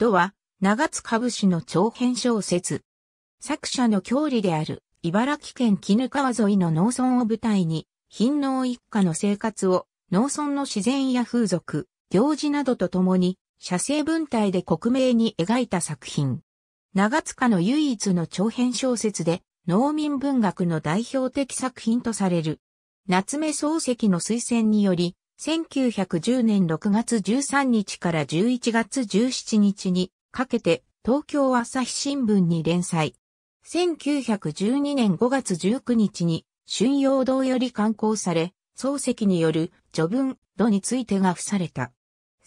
とは、長津株士の長編小説。作者の郷里である、茨城県絹川沿いの農村を舞台に、貧農一家の生活を、農村の自然や風俗、行事などとともに、写生文体で克明に描いた作品。長塚の唯一の長編小説で、農民文学の代表的作品とされる。夏目漱石の推薦により、1910年6月13日から11月17日にかけて東京朝日新聞に連載。1912年5月19日に春陽堂より刊行され、漱石による序文、度についてが付された。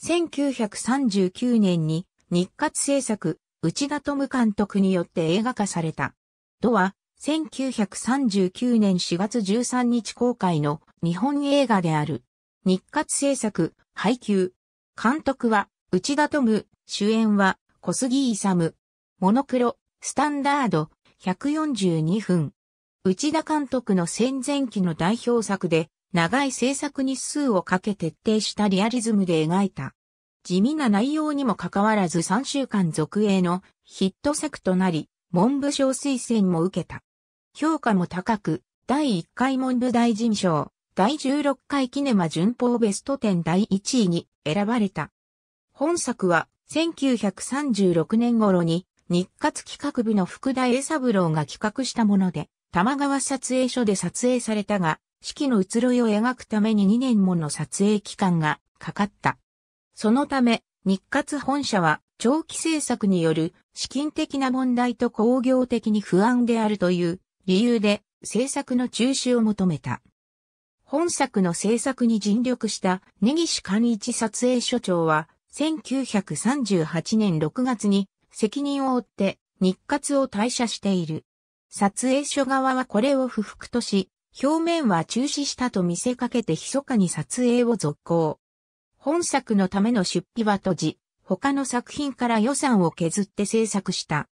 1939年に日活制作、内田富監督によって映画化された。度は、1939年4月13日公開の日本映画である。日活制作、配給。監督は、内田富、主演は、小杉勇。モノクロ、スタンダード、142分。内田監督の戦前期の代表作で、長い制作日数をかけ徹底したリアリズムで描いた。地味な内容にもかかわらず3週間続営のヒット作となり、文部省推薦も受けた。評価も高く、第1回文部大臣賞、第16回キネマ巡報ベスト10第1位に選ばれた。本作は1936年頃に日活企画部の福田栄三郎が企画したもので、玉川撮影所で撮影されたが、四季の移ろいを描くために2年もの撮影期間がかかった。そのため、日活本社は長期制作による資金的な問題と工業的に不安であるという理由で制作の中止を求めた。本作の制作に尽力した根岸寛一撮影所長は、1938年6月に責任を負って日活を退社している。撮影所側はこれを不服とし、表面は中止したと見せかけて密かに撮影を続行。本作のための出費は閉じ、他の作品から予算を削って制作した。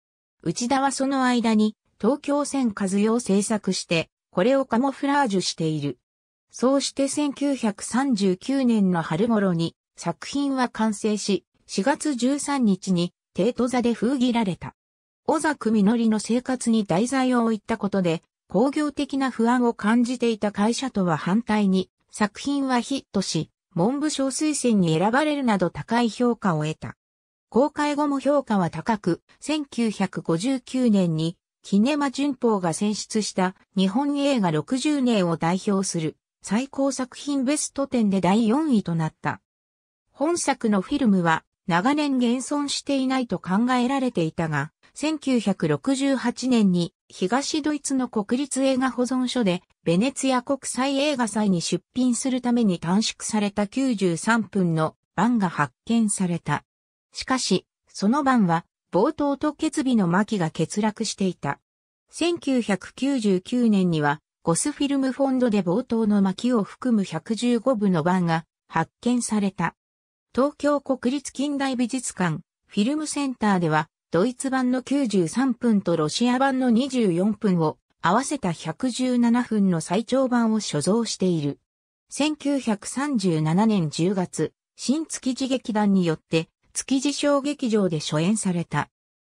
内田はその間に東京線和洋制作して、これをカモフラージュしている。そうして1939年の春頃に作品は完成し、4月13日に帝都座で封切られた。小作実のりの生活に題材を置いたことで、工業的な不安を感じていた会社とは反対に、作品はヒットし、文部省推薦に選ばれるなど高い評価を得た。公開後も評価は高く、1959年に、キネマ旬報が選出した日本映画60年を代表する最高作品ベスト10で第4位となった。本作のフィルムは長年現存していないと考えられていたが、1968年に東ドイツの国立映画保存所でベネツィア国際映画祭に出品するために短縮された93分の版が発見された。しかし、その版は冒頭と決備の巻が欠落していた。1999年にはゴスフィルムフォンドで冒頭の巻を含む115部の版が発見された。東京国立近代美術館、フィルムセンターでは、ドイツ版の93分とロシア版の24分を合わせた117分の最長版を所蔵している。1937年10月、新築地劇団によって築地小劇場で初演された。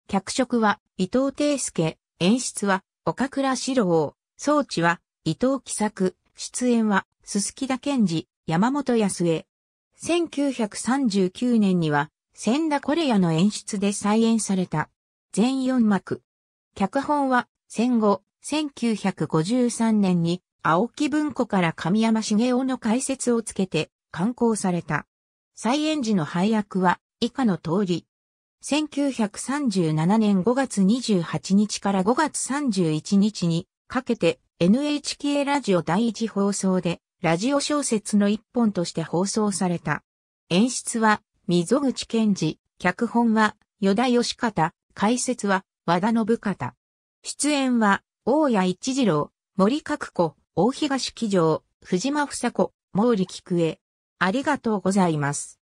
脚色は伊藤定介、演出は岡倉四郎、装置は、伊藤喜作、出演は、す木田健二、山本康江。1939年には、千田コレヤの演出で再演された。全4幕。脚本は、戦後、1953年に、青木文庫から神山茂雄の解説をつけて、刊行された。再演時の配役は、以下の通り。1937年5月28日から5月31日に、かけて NHK ラジオ第一放送でラジオ小説の一本として放送された。演出は溝口健二、脚本は与田義方、解説は和田信方。出演は大谷一次郎、森角子、大東紀城、藤間房子、毛利菊江。ありがとうございます。